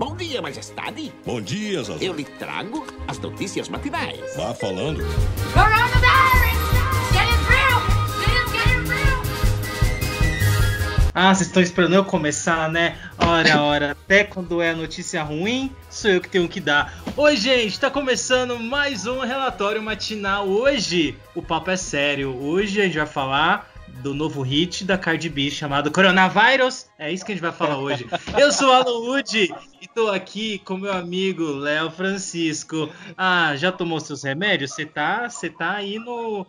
Bom dia, majestade. Bom dia, Zazu. Eu lhe trago as notícias matinais. Vá falando. Ah, vocês estão esperando eu começar, né? Ora, ora, até quando é notícia ruim, sou eu que tenho que dar. Oi, gente, tá começando mais um relatório matinal. Hoje o papo é sério. Hoje a gente vai falar do novo hit da Cardi B chamado Coronavírus é isso que a gente vai falar hoje. Eu sou Alan Wood e estou aqui com meu amigo Léo Francisco. Ah, já tomou seus remédios? Você tá, você tá aí no, no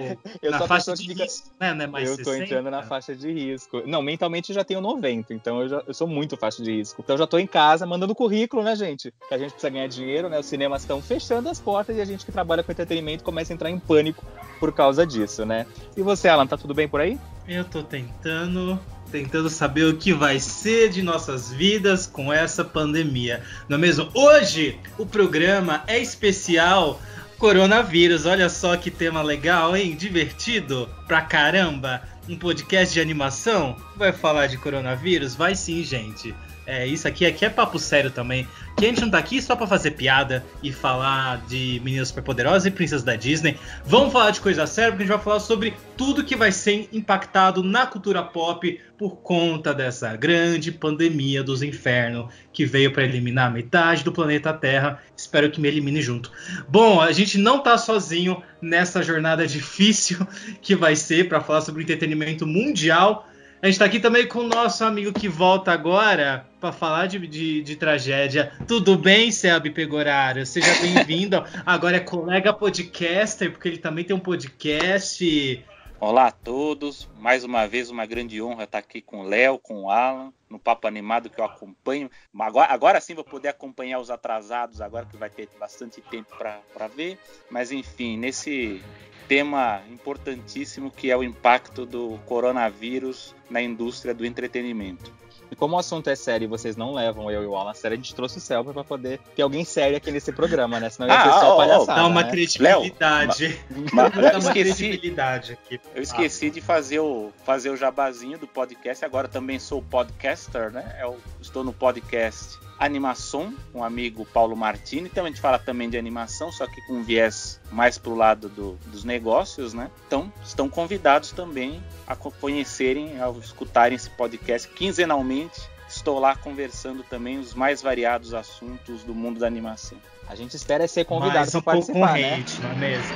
na faixa de fica... risco, né? Não é mais eu estou entrando na faixa de risco. Não, mentalmente eu já tenho 90, então eu, já, eu sou muito faixa de risco. Então eu já estou em casa mandando currículo, né, gente? Que a gente precisa ganhar dinheiro, né? Os cinemas estão fechando as portas e a gente que trabalha com entretenimento começa a entrar em pânico por causa disso, né? E você, Alan, tá tudo bem por aí? Eu tô tentando tentando saber o que vai ser de nossas vidas com essa pandemia. Não é mesmo? Hoje o programa é especial coronavírus. Olha só que tema legal, hein? Divertido pra caramba. Um podcast de animação vai falar de coronavírus? Vai sim, gente. É, isso aqui, aqui é papo sério também. Que a gente não tá aqui só pra fazer piada e falar de meninas superpoderosas e princesas da Disney. Vamos falar de coisa séria, porque a gente vai falar sobre tudo que vai ser impactado na cultura pop por conta dessa grande pandemia dos infernos que veio para eliminar metade do planeta Terra. Espero que me elimine junto. Bom, a gente não tá sozinho nessa jornada difícil que vai ser para falar sobre entretenimento mundial a gente tá aqui também com o nosso amigo que volta agora para falar de, de, de, tragédia. Tudo bem, Selby Pegoraro? Seja bem-vindo. agora é colega podcaster, porque ele também tem um podcast. Olá a todos. Mais uma vez, uma grande honra estar aqui com o Léo, com o Alan no papo animado que eu acompanho. Agora, agora sim vou poder acompanhar os atrasados, agora que vai ter bastante tempo para ver. Mas enfim, nesse tema importantíssimo que é o impacto do coronavírus na indústria do entretenimento. E como o assunto é sério e vocês não levam eu e o Alan a sério, a gente trouxe o Selma pra poder ter alguém sério aqui nesse programa, né? Senão ia ter ah, só oh, palhaçada. Dá uma né? credibilidade. Léo, dá uma credibilidade aqui. Eu esqueci de fazer o, fazer o jabazinho do podcast. Agora também sou podcaster, né? Eu estou no podcast animação com um o amigo Paulo Martini. Então a gente fala também de animação, só que com um viés mais pro lado do, dos negócios, né? Então estão convidados também a conhecerem, a escutarem esse podcast quinzenalmente estou lá conversando também os mais variados assuntos do mundo da animação. A gente espera ser convidado para um participar, né? Não é mesmo?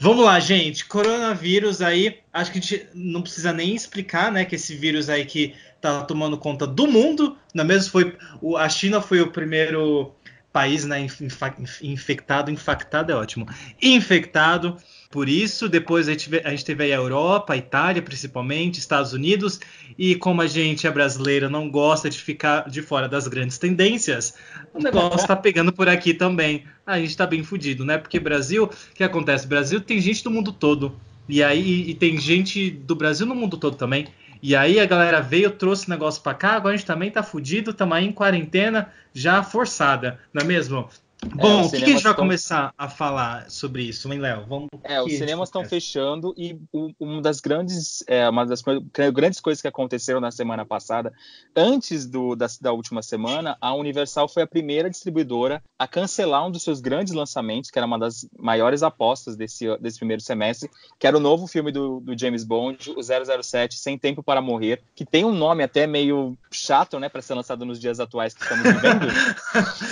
Vamos lá, gente. Coronavírus aí, acho que a gente não precisa nem explicar, né, que esse vírus aí que tá tomando conta do mundo, não é mesmo? Foi a China foi o primeiro país, né, infectado, infectado é ótimo. Infectado por isso, depois a gente, a gente teve aí a Europa, a Itália principalmente, Estados Unidos, e como a gente é brasileiro não gosta de ficar de fora das grandes tendências, o é negócio está pegando por aqui também. A gente está bem fudido, né? Porque Brasil, o que acontece? Brasil tem gente do mundo todo. E aí e, e tem gente do Brasil no mundo todo também. E aí a galera veio, trouxe o negócio para cá, agora a gente também tá fudido, tamo aí em quarentena já forçada, não é mesmo? É, Bom, é, o que, que, a gente vai tão... começar a falar sobre isso, hein, Léo? Vamos... É, os cinemas estão fechando e uma das grandes, é, uma das é, grandes coisas que aconteceram na semana passada, antes do, da, da, última semana, a Universal foi a primeira distribuidora a cancelar um dos seus grandes lançamentos, que era uma das maiores apostas desse, desse primeiro semestre, que era o novo filme do, do James Bond, o 007, Sem Tempo para Morrer, que tem um nome até meio chato, né, para ser lançado nos dias atuais que estamos vivendo.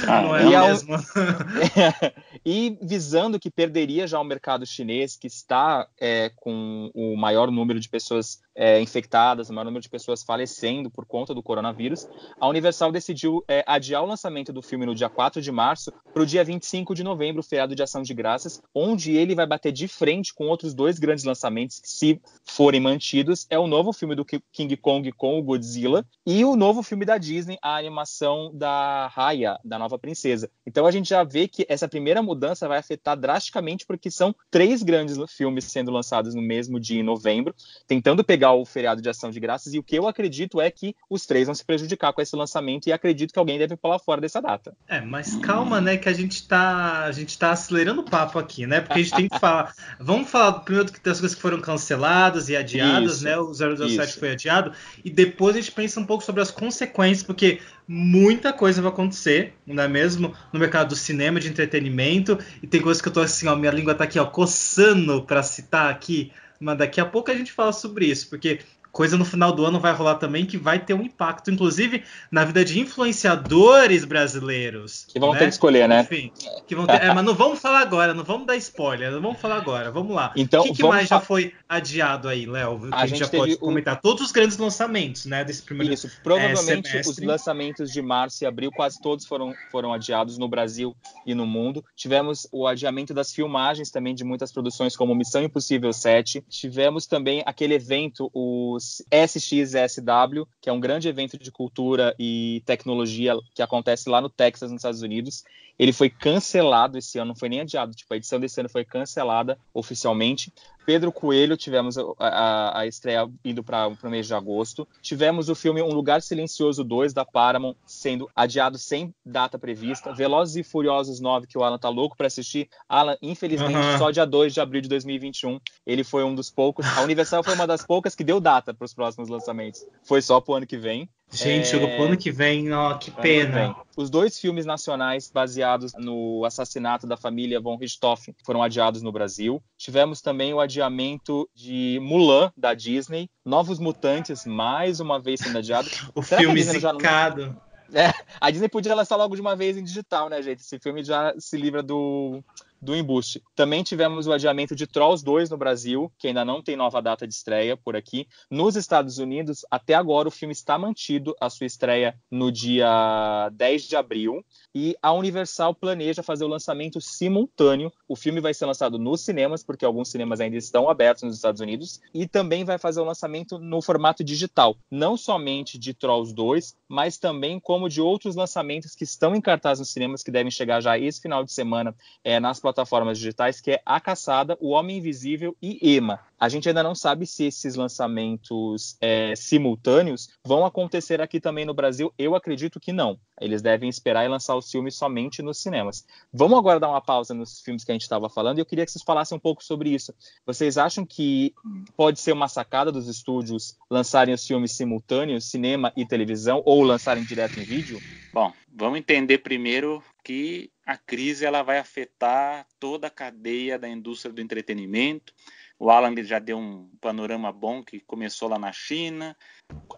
ah, Não é e mesmo. e visando que perderia já o mercado chinês, que está é, com o maior número de pessoas é, infectadas, o maior número de pessoas falecendo por conta do coronavírus, a Universal decidiu é, adiar o lançamento do filme no dia 4 de março para o dia 25 de novembro, feriado de Ação de Graças, onde ele vai bater de frente com outros dois grandes lançamentos que, se forem mantidos, é o novo filme do King Kong com o Godzilla e o novo filme da Disney, a animação da Raya, da Nova Princesa. Então a gente gente já vê que essa primeira mudança vai afetar drasticamente, porque são três grandes filmes sendo lançados no mesmo dia, em novembro, tentando pegar o feriado de ação de graças. E o que eu acredito é que os três vão se prejudicar com esse lançamento, e acredito que alguém deve pular fora dessa data. É, mas calma, né, que a gente tá, a gente tá acelerando o papo aqui, né? Porque a gente tem que falar. Vamos falar primeiro das coisas que foram canceladas e adiadas, isso, né? O 007 isso. foi adiado, e depois a gente pensa um pouco sobre as consequências, porque muita coisa vai acontecer, não é mesmo? No mercado do cinema, de entretenimento, e tem coisas que eu tô assim, ó, minha língua tá aqui, ó, coçando para citar aqui, mas daqui a pouco a gente fala sobre isso, porque coisa no final do ano vai rolar também que vai ter um impacto, inclusive na vida de influenciadores brasileiros. Que vão né? ter que escolher, né? Enfim, que vão ter... é, mas não vamos falar agora, não vamos dar spoiler, não vamos falar agora, vamos lá. Então, o que, que mais fa... já foi adiado aí, Léo? A, a, gente, já pode comentar. Todos os grandes lançamentos, né, desse primeiro Isso, é, provavelmente é, os lançamentos de março e abril quase todos foram, foram adiados no Brasil e no mundo. Tivemos o adiamento das filmagens também de muitas produções como Missão Impossível 7. Tivemos também aquele evento, os SXSW, que é um grande evento de cultura e tecnologia que acontece lá no Texas, nos Estados Unidos. Ele foi cancelado esse ano, não foi nem adiado, tipo, a edição desse ano foi cancelada oficialmente. Pedro Coelho, tivemos a, a, a estreia indo para o mês de agosto. Tivemos o filme Um Lugar Silencioso 2 da Paramount sendo adiado sem data prevista. Velozes e Furiosos 9, que o Alan tá louco para assistir. Alan, infelizmente, uhum. só dia 2 de abril de 2021. Ele foi um dos poucos. A Universal foi uma das poucas que deu data para os próximos lançamentos. Foi só para o ano que vem. Gente, é... pro ano que vem, ó, que ano pena. Os dois filmes nacionais baseados no assassinato da família von Richthofen foram adiados no Brasil. Tivemos também o adiamento de Mulan, da Disney. Novos Mutantes, mais uma vez sendo adiado. o Será filme zicado. É, a Disney podia lançar logo de uma vez em digital, né, gente? Esse filme já se livra do do embuste. Também tivemos o adiamento de Trolls 2 no Brasil, que ainda não tem nova data de estreia por aqui. Nos Estados Unidos, até agora o filme está mantido, a sua estreia no dia 10 de abril. E a Universal planeja fazer o lançamento simultâneo. O filme vai ser lançado nos cinemas, porque alguns cinemas ainda estão abertos nos Estados Unidos, e também vai fazer o lançamento no formato digital, não somente de Trolls 2, mas também como de outros lançamentos que estão em cartaz nos cinemas que devem chegar já esse final de semana é, nas plataformas digitais, que é A Caçada, O Homem Invisível e Ema. A gente ainda não sabe se esses lançamentos é, simultâneos vão acontecer aqui também no Brasil. Eu acredito que não. Eles devem esperar e lançar os filmes somente nos cinemas. Vamos agora dar uma pausa nos filmes que a gente estava falando e eu queria que vocês falassem um pouco sobre isso. Vocês acham que pode ser uma sacada dos estúdios lançarem os filmes simultâneos, cinema e televisão, ou lançarem direto em vídeo? Bom, vamos entender primeiro que a crise ela vai afetar toda a cadeia da indústria do entretenimento. O Alan já deu um panorama bom que começou lá na China,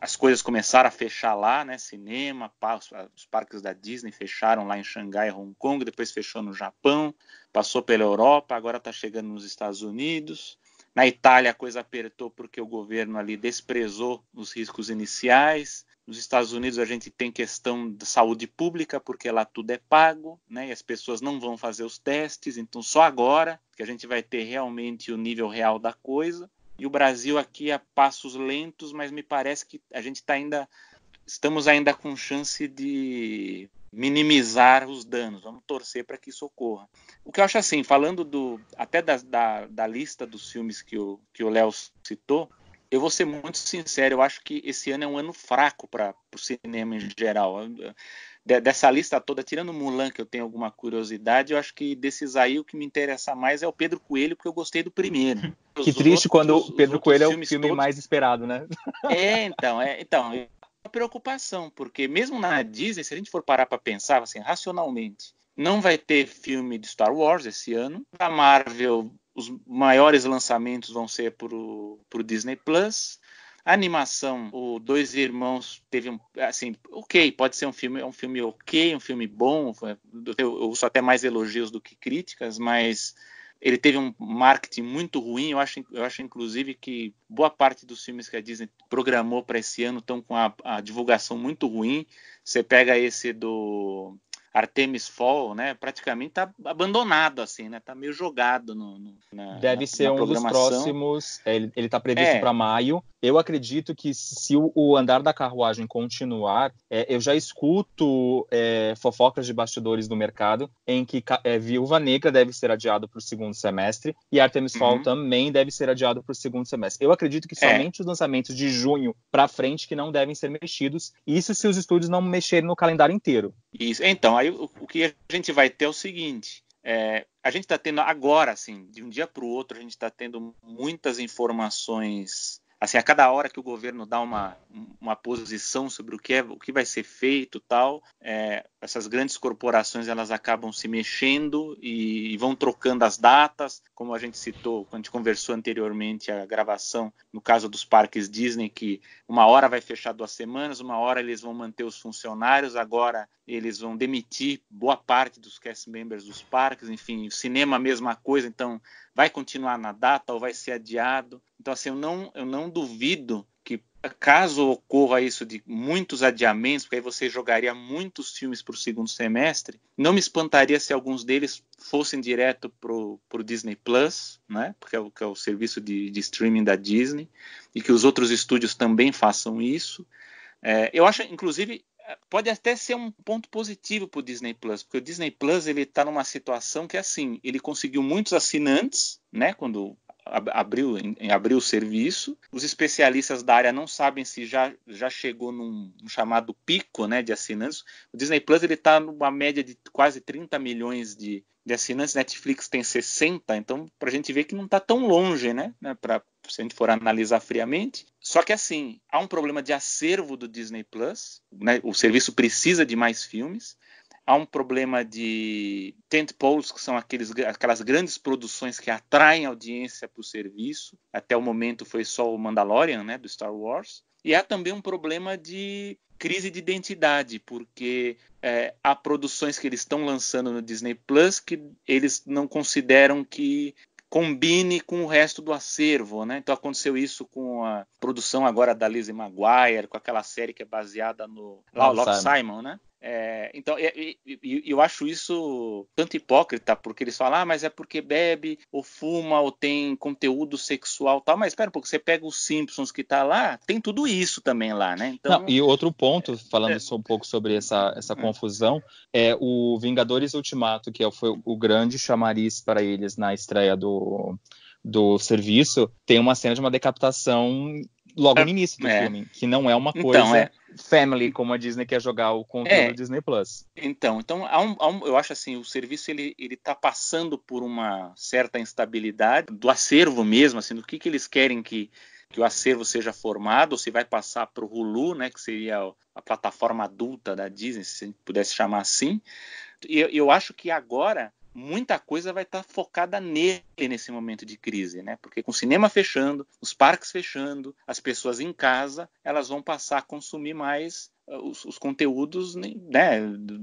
as coisas começaram a fechar lá, né? Cinema, os parques da Disney fecharam lá em Xangai, Hong Kong, depois fechou no Japão, passou pela Europa, agora está chegando nos Estados Unidos. Na Itália a coisa apertou porque o governo ali desprezou os riscos iniciais. Nos Estados Unidos a gente tem questão de saúde pública, porque lá tudo é pago, né? E as pessoas não vão fazer os testes, então só agora que a gente vai ter realmente o nível real da coisa. E o Brasil aqui a passos lentos, mas me parece que a gente está ainda estamos ainda com chance de minimizar os danos. Vamos torcer para que isso ocorra. O que eu acho assim, falando do até da, da, da lista dos filmes que o que o Léo citou, eu vou ser muito sincero, eu acho que esse ano é um ano fraco para o cinema em geral. Dessa lista toda, tirando Mulan, que eu tenho alguma curiosidade, eu acho que desses aí o que me interessa mais é o Pedro Coelho, porque eu gostei do primeiro. Os que triste outros, quando o Pedro Coelho é o filme todos... mais esperado, né? É, então, é, então, é uma preocupação, porque mesmo na Disney, se a gente for parar para pensar, assim, racionalmente, não vai ter filme de Star Wars esse ano. A Marvel os maiores lançamentos vão ser para o Disney Plus. A animação, o Dois Irmãos teve um, assim, ok, pode ser um filme, é um filme ok, um filme bom, eu ouço até mais elogios do que críticas, mas ele teve um marketing muito ruim. Eu acho, eu acho inclusive que boa parte dos filmes que a Disney programou para esse ano estão com a, a, divulgação muito ruim. Você pega esse do Artemis Fall, né? Praticamente tá abandonado, assim, né? Tá meio jogado no. no na, Deve na, ser na um dos próximos. É, ele, ele tá previsto é. para maio. Eu acredito que se o, o andar da carruagem continuar, é, eu já escuto é, fofocas de bastidores do mercado em que é, Viúva Negra deve ser adiado para o segundo semestre e Artemis uhum. Fall também deve ser adiado para o segundo semestre. Eu acredito que é. somente os lançamentos de junho para frente que não devem ser mexidos. Isso se os estúdios não mexerem no calendário inteiro. Isso. Então, aí o, o, que a gente vai ter é o seguinte: é, a gente está tendo agora, assim, de um dia para o outro, a gente está tendo muitas informações. Assim, a cada hora que o governo dá uma, uma posição sobre o que é, o que vai ser feito, tal, é, essas grandes corporações elas acabam se mexendo e, e, vão trocando as datas, como a gente citou, quando a gente conversou anteriormente a gravação, no caso dos parques Disney, que uma hora vai fechar duas semanas, uma hora eles vão manter os funcionários, agora eles vão demitir boa parte dos cast members dos parques, enfim, o cinema a mesma coisa, então vai continuar na data ou vai ser adiado. Então assim, eu não eu não duvido que caso ocorra isso de muitos adiamentos, porque aí você jogaria muitos filmes para o segundo semestre, não me espantaria se alguns deles fossem direto para o Disney Plus, né? porque é o, é o serviço de, de, streaming da Disney, e que os outros estúdios também façam isso. É, eu acho, inclusive, pode até ser um ponto positivo para o Disney Plus, porque o Disney Plus ele está numa situação que assim, ele conseguiu muitos assinantes, né? Quando abriu, em, abriu o serviço. Os especialistas da área não sabem se já, já chegou num, num chamado pico né, de assinantes. O Disney Plus está numa média de quase 30 milhões de, de assinantes Netflix tem 60, então para a gente ver que não está tão longe, né? né? Pra, se a gente for analisar friamente. Só que assim, há um problema de acervo do Disney Plus, né? o serviço precisa de mais filmes. Há um problema de tentpoles, que são aqueles, aquelas grandes produções que atraem audiência para o serviço. Até o momento foi só o Mandalorian, né, do Star Wars. E há também um problema de crise de identidade, porque é, há produções que eles estão lançando no Disney Plus que eles não consideram que combine com o resto do acervo, né? Então aconteceu isso com a produção agora da Lizzie Maguire, com aquela série que é baseada no Love, Simon. Simon, né? É, então, é, é, e, e, eu acho isso tanto hipócrita, porque eles falam, ah, mas é porque bebe, ou fuma, ou tem conteúdo sexual tal. Mas espera porque você pega os Simpsons que tá lá, tem tudo isso também lá, né? Então, Não, e outro ponto, é, falando é, um pouco sobre essa, essa hum. confusão, é o Vingadores Ultimato, que foi o grande chamariz para eles na estreia do, do serviço, tem uma cena de uma decapitação logo é, no início do é. filme, que não é uma então, coisa então, é. family como a Disney quer jogar o conteúdo é. Disney Plus. Então, então há um, há um, eu acho assim, o serviço ele ele está passando por uma certa instabilidade do acervo mesmo, assim, do que que eles querem que que o acervo seja formado, ou se vai passar para o Hulu, né, que seria a plataforma adulta da Disney, se pudesse chamar assim. Eu, eu acho que agora muita coisa vai estar tá focada nele nesse momento de crise, né? Porque com o cinema fechando, os parques fechando, as pessoas em casa, elas vão passar a consumir mais uh, os, os, conteúdos né,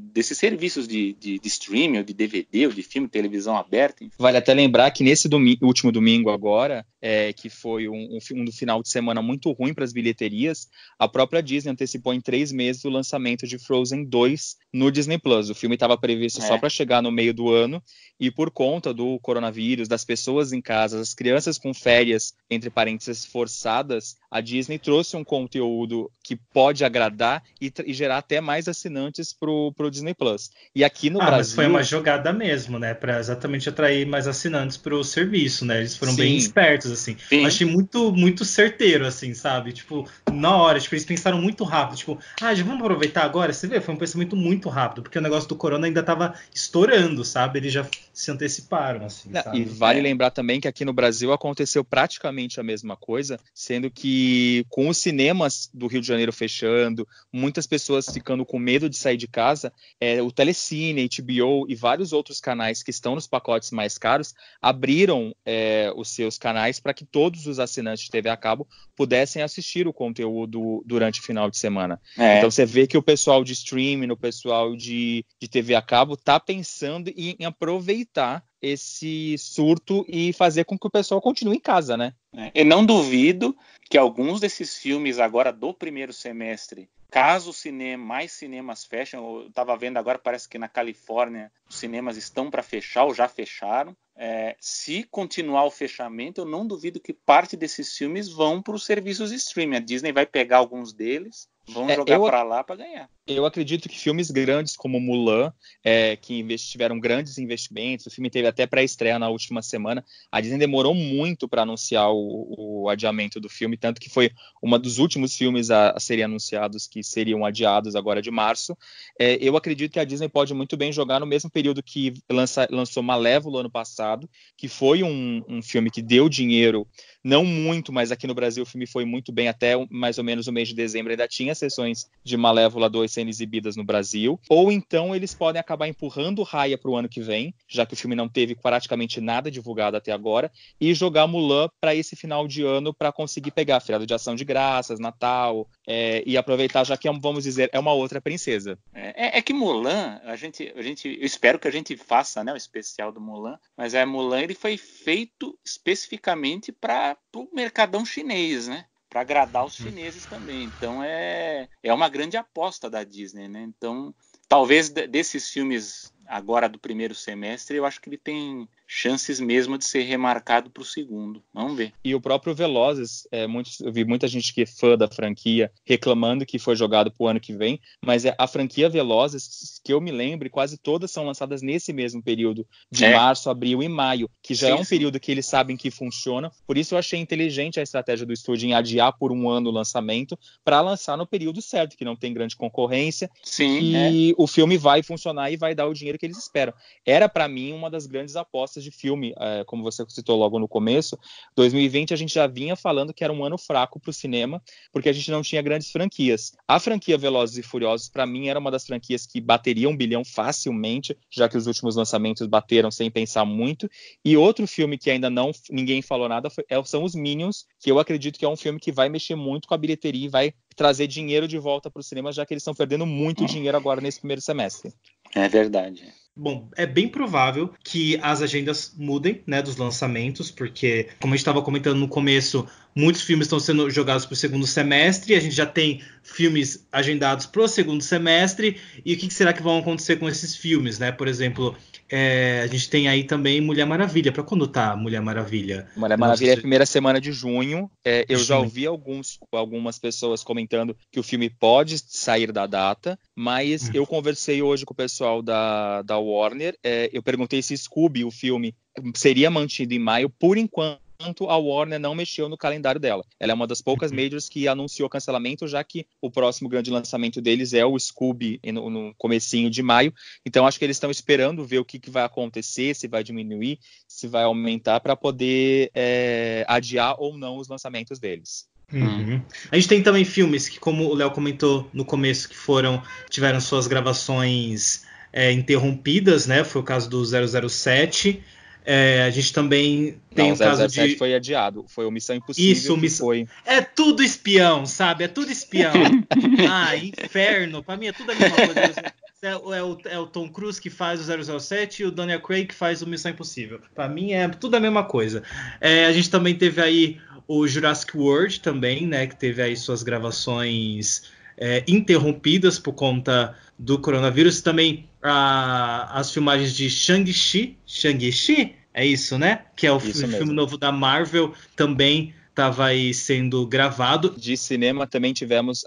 desses serviços de, de, de, streaming, ou de DVD, ou de filme, televisão aberta. Enfim. Vale até lembrar que nesse domingo, último domingo agora, é, que foi um, um, um final de semana muito ruim para as bilheterias, a própria Disney antecipou em três meses o lançamento de Frozen 2 no Disney Plus. O filme estava previsto é. só para chegar no meio do ano e por conta do coronavírus, das pessoas em casa, das crianças com férias, entre parênteses, forçadas, a Disney trouxe um conteúdo que pode agradar e, e gerar até mais assinantes para o Disney Plus. E aqui no ah, Brasil. Mas foi uma jogada mesmo, né? Para exatamente atrair mais assinantes para o serviço, né? Eles foram Sim. bem espertos assim. Sim. Eu achei muito, muito certeiro, assim, sabe? Tipo, na hora, tipo, eles pensaram muito rápido. Tipo, ah, já vamos aproveitar agora? Você vê, foi um pensamento muito rápido, porque o negócio do corona ainda tava estourando, sabe? Ele já se anteciparam. Assim, Não, e vale é. lembrar também que aqui no Brasil aconteceu praticamente a mesma coisa, sendo que com os cinemas do Rio de Janeiro fechando, muitas pessoas ficando com medo de sair de casa, é, o Telecine, HBO e vários outros canais que estão nos pacotes mais caros abriram é, os seus canais para que todos os assinantes de TV a cabo pudessem assistir o conteúdo durante o final de semana. É. Então você vê que o pessoal de streaming, o pessoal de, de TV a cabo, está pensando em aproveitar evitar esse surto e fazer com que o pessoal continue em casa, né? É, eu não duvido que alguns desses filmes agora do primeiro semestre Caso o cinema, mais cinemas fechem, eu estava vendo agora, parece que na Califórnia os cinemas estão para fechar ou já fecharam. É, se continuar o fechamento, eu não duvido que parte desses filmes vão para os serviços de streaming. A Disney vai pegar alguns deles, vão é, jogar para lá para ganhar. Eu acredito que filmes grandes como Mulan, é, que tiveram grandes investimentos, o filme teve até pré-estreia na última semana. A Disney demorou muito para anunciar o, o, adiamento do filme, tanto que foi um dos últimos filmes a, a serem anunciados que seriam adiados agora de março. É, eu acredito que a Disney pode muito bem jogar no mesmo período que lança, lançou Malévola ano passado, que foi um, um filme que deu dinheiro, não muito, mas aqui no Brasil o filme foi muito bem, até mais ou menos o mês de dezembro ainda tinha sessões de Malévola 2 sendo exibidas no Brasil. Ou então eles podem acabar empurrando Raia para o ano que vem, já que o filme não teve praticamente nada divulgado até agora, e jogar Mulan para esse final de ano para conseguir pegar feriado de ação de graças, Natal, é, e aproveitar, já que, é, vamos dizer, é uma outra princesa. É, é, é, que Mulan, a gente, a gente, eu espero que a gente faça né, o especial do Mulan, mas é, Mulan ele foi feito especificamente para o mercadão chinês, né? para agradar os chineses também. Então é, é uma grande aposta da Disney, né? Então talvez desses filmes agora do primeiro semestre, eu acho que ele tem chances mesmo de ser remarcado para o segundo. Vamos ver. E o próprio Velozes, é, eu vi muita gente que é fã da franquia reclamando que foi jogado para o ano que vem, mas é, a franquia Velozes, que eu me lembre, quase todas são lançadas nesse mesmo período, de é. março, abril e maio, que já é sim, é um sim. período que eles sabem que funciona. Por isso eu achei inteligente a estratégia do estúdio em adiar por um ano o lançamento para lançar no período certo, que não tem grande concorrência. Sim. E é. o filme vai funcionar e vai dar o dinheiro que eles esperam. Era, para mim, uma das grandes apostas de filme, é, como você citou logo no começo. 2020 a gente já vinha falando que era um ano fraco para o cinema, porque a gente não tinha grandes franquias. A franquia Velozes e Furiosos, para mim, era uma das franquias que bateria um bilhão facilmente, já que os últimos lançamentos bateram sem pensar muito. E outro filme que ainda não ninguém falou nada foi, é, são os Minions, que eu acredito que é um filme que vai mexer muito com a bilheteria e vai trazer dinheiro de volta para o cinema, já que eles estão perdendo muito dinheiro agora nesse primeiro semestre. É verdade. Bom, é bem provável que as agendas mudem, né, dos lançamentos, porque, como a gente estava comentando no começo, Muitos filmes estão sendo jogados para o segundo semestre, a gente já tem filmes agendados para o segundo semestre, e o que, será que vão acontecer com esses filmes, né? Por exemplo, é, a gente tem aí também Mulher Maravilha. Para quando tá Mulher Maravilha? Mulher Maravilha é a primeira semana de junho. É, eu já ouvi alguns, algumas pessoas comentando que o filme pode sair da data, mas hum. eu conversei hoje com o pessoal da, da Warner. É, eu perguntei se Scooby, o filme, seria mantido em maio. Por enquanto, enquanto a Warner não mexeu no calendário dela. Ela é uma das poucas uhum. majors que anunciou cancelamento, já que o próximo grande lançamento deles é o Scooby no, no comecinho de maio. Então acho que eles estão esperando ver o que, que, vai acontecer, se vai diminuir, se vai aumentar, para poder é, adiar ou não os lançamentos deles. Uhum. A gente tem também filmes que, como o Léo comentou no começo, que foram tiveram suas gravações é, interrompidas, né? Foi o caso do 007 é, a gente também tem Não, o caso de. foi adiado, foi o Missão Impossível. Isso, missão... foi. É tudo espião, sabe? É tudo espião. ah, inferno. para mim é tudo a mesma coisa. É o, é, o, é Tom Cruise que faz o 007 e o Daniel Craig que faz o Missão Impossível. Para mim é tudo a mesma coisa. É, a gente também teve aí o Jurassic World também, né, que teve aí suas gravações é, interrompidas por conta do coronavírus. Também a, as filmagens de Shang-Chi, Shang-Chi, é isso, né? Que é o filme novo da Marvel, também estava aí sendo gravado. De cinema também tivemos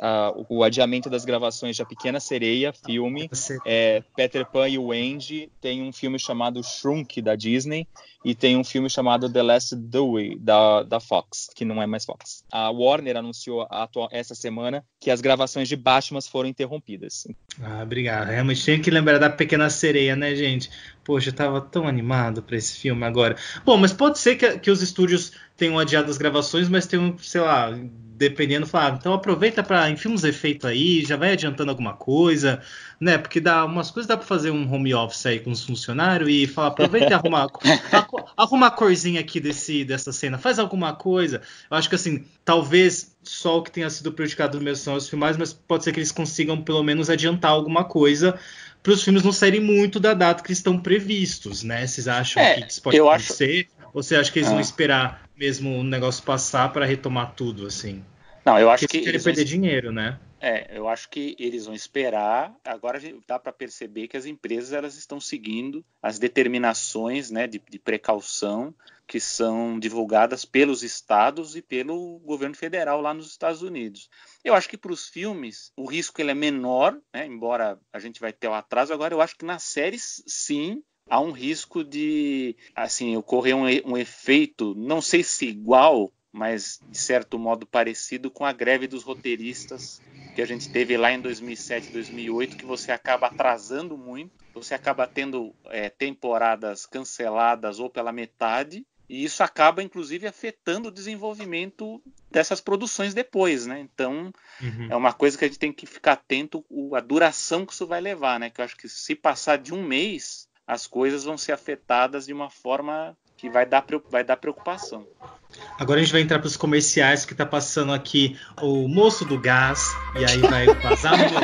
o adiamento das gravações de A Pequena Sereia, filme. É, Peter Pan e o Andy. Tem um filme chamado Shrunk, da Disney, e tem um filme chamado The Last Duel da, da Fox, que não é mais Fox. A Warner anunciou atual, essa semana que as gravações de Batman foram interrompidas. Ah, obrigado. Realmente tinha que lembrar da Pequena Sereia, né, gente? Poxa, eu tava tão animado para esse filme agora. Bom, mas pode ser que, que os estúdios tenham adiado as gravações, mas tem um sei lá, dependendo, falar, ah, então aproveita para enfim uns efeitos aí, já vai adiantando alguma coisa, né? Porque dá umas coisas dá para fazer um home office aí com os funcionários e falar, aproveita e arruma, arruma a corzinha aqui desse, dessa cena, faz alguma coisa. Eu acho que assim, talvez só o que tenha sido prejudicado mesmo são os filmagens, mas pode ser que eles consigam pelo menos adiantar alguma coisa para os filmes não saírem muito da data que estão previstos, né? Vocês acham é, que isso pode acontecer? Acho... Ou você acha que eles ah. vão esperar mesmo o negócio passar para retomar tudo, assim? Não, eu acho Porque que. Eles perder vão... dinheiro, né? É, eu acho que eles vão esperar. Agora dá para perceber que as empresas elas estão seguindo as determinações né, de, de, precaução que são divulgadas pelos estados e pelo governo federal lá nos Estados Unidos. Eu acho que para os filmes o risco ele é menor, né, embora a gente vai ter o atraso. Agora eu acho que nas séries sim há um risco de assim ocorrer um, um efeito, não sei se igual, mas de certo modo parecido com a greve dos roteiristas que a gente teve lá em 2007, 2008, que você acaba atrasando muito, você acaba tendo é, temporadas canceladas ou pela metade, e isso acaba inclusive afetando o desenvolvimento dessas produções depois, né? Então uhum. é uma coisa que a gente tem que ficar atento a duração que isso vai levar, né? Que eu acho que se passar de um mês as coisas vão ser afetadas de uma forma que vai dar, vai dar preocupação. Agora a gente vai entrar para os comerciais que está passando aqui o moço do gás e aí vai vazar no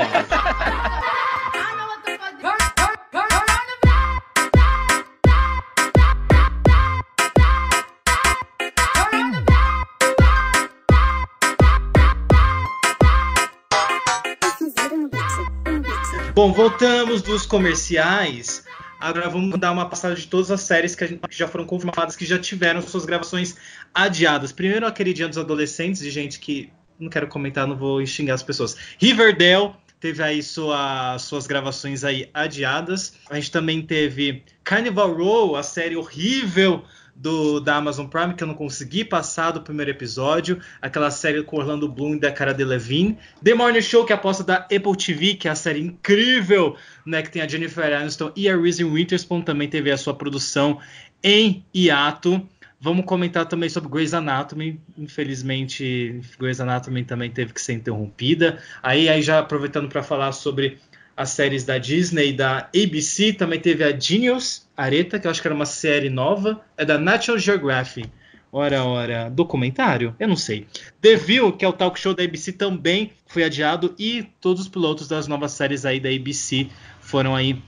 Bom, voltamos dos comerciais Agora vamos dar uma passada de todas as séries que, gente, que, já foram confirmadas, que já tiveram suas gravações adiadas. Primeiro, aquele dia dos adolescentes, de gente que não quero comentar, não vou xingar as pessoas. Riverdale teve aí sua, suas gravações aí adiadas. A gente também teve Carnival Row, a série horrível do, da Amazon Prime, que eu não consegui passar do primeiro episódio, aquela série com Orlando Bloom e da cara de Levine, The Morning Show, que é aposta da Apple TV, que é a série incrível, né, que tem a Jennifer Aniston e a Reese Witherspoon, também teve a sua produção em hiato. Vamos comentar também sobre Grey's Anatomy. Infelizmente, Grey's Anatomy também teve que ser interrompida. Aí, aí já aproveitando para falar sobre as séries da Disney e da ABC, também teve a Genius Areta, que eu acho que era uma série nova, é da National Geographic. Ora, ora, documentário? Eu não sei. The View, que é o talk show da ABC, também foi adiado e todos os pilotos das novas séries aí da ABC foram aí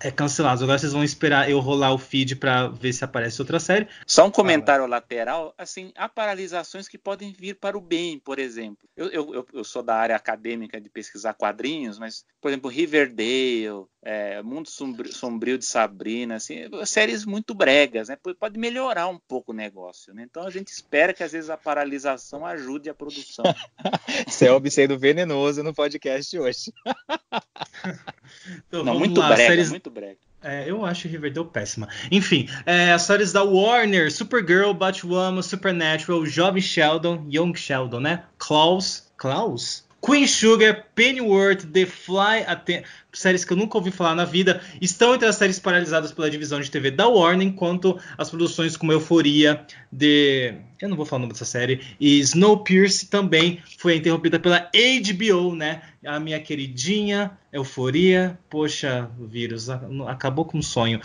é cancelado. Agora vocês vão esperar eu rolar o feed para ver se aparece outra série. Só um comentário ah, lateral, assim, há paralisações que podem vir para o bem, por exemplo. Eu, eu, eu sou da área acadêmica de pesquisar quadrinhos, mas, por exemplo, Riverdale, é, Mundo Sombrio, Sombrio de Sabrina, assim, séries muito bregas, né? Pode melhorar um pouco o negócio, né? Então a gente espera que às vezes a paralisação ajude a produção. Você é venenoso no podcast hoje. Então, Não, muito lá, brega, séries... muito brega. É, eu acho Riverdale péssima. Enfim, é, as séries da Warner, Supergirl, Batwoman, Supernatural, Jovem Sheldon, Young Sheldon, né? Klaus, Klaus? Queen Sugar, Pennyworth, The Fly, séries que eu nunca ouvi falar na vida, estão entre as séries paralisadas pela divisão de TV da Warner, enquanto as produções como Euforia, de eu não vou falar o nome dessa série, e Snowpiercer também foi interrompida pela HBO, né? A minha queridinha Euforia, poxa, vírus, acabou com um sonho.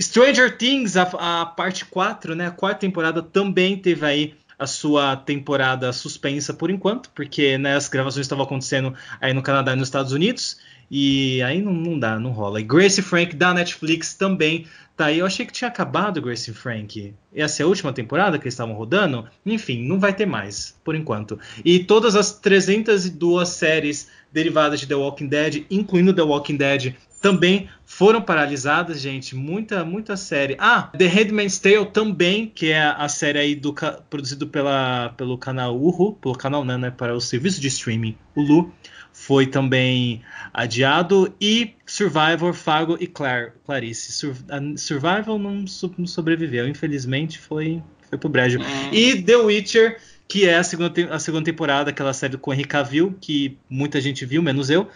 Stranger Things, a, a parte 4, né? A quarta temporada também teve aí a sua temporada suspensa por enquanto, porque né, as gravações estavam acontecendo aí no Canadá e nos Estados Unidos, e aí não, não dá, não rola. E Grace Frank da Netflix também tá aí. Eu achei que tinha acabado Grace Frank. Essa é a última temporada que eles estavam rodando. Enfim, não vai ter mais, por enquanto. E todas as 302 séries derivadas de The Walking Dead, incluindo The Walking Dead, também foram paralisadas, gente. Muita, muita série. Ah, The Handmaid's Tale também, que é a série aí do, produzido pela, pelo canal Uhu, pelo canal né, para o serviço de streaming Hulu, foi também adiado. E Survivor, Fago e Claire, Clarice. Sur, Survival não, não, sobreviveu, infelizmente foi, foi pro brejo. É. E The Witcher que é a segunda, a segunda temporada, aquela série com Henry Cavill, que muita gente viu, menos eu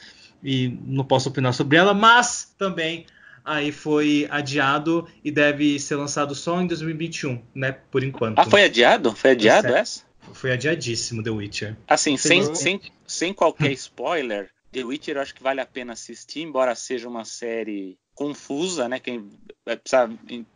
e não posso opinar sobre ela, mas também aí foi adiado e deve ser lançado só em 2021, né? Por enquanto. Ah, foi adiado? Foi adiado é. essa? Foi adiadíssimo The Witcher. Assim, sem, sem, sem qualquer spoiler, The Witcher eu acho que vale a pena assistir, embora seja uma série confusa, né? Quem vai precisar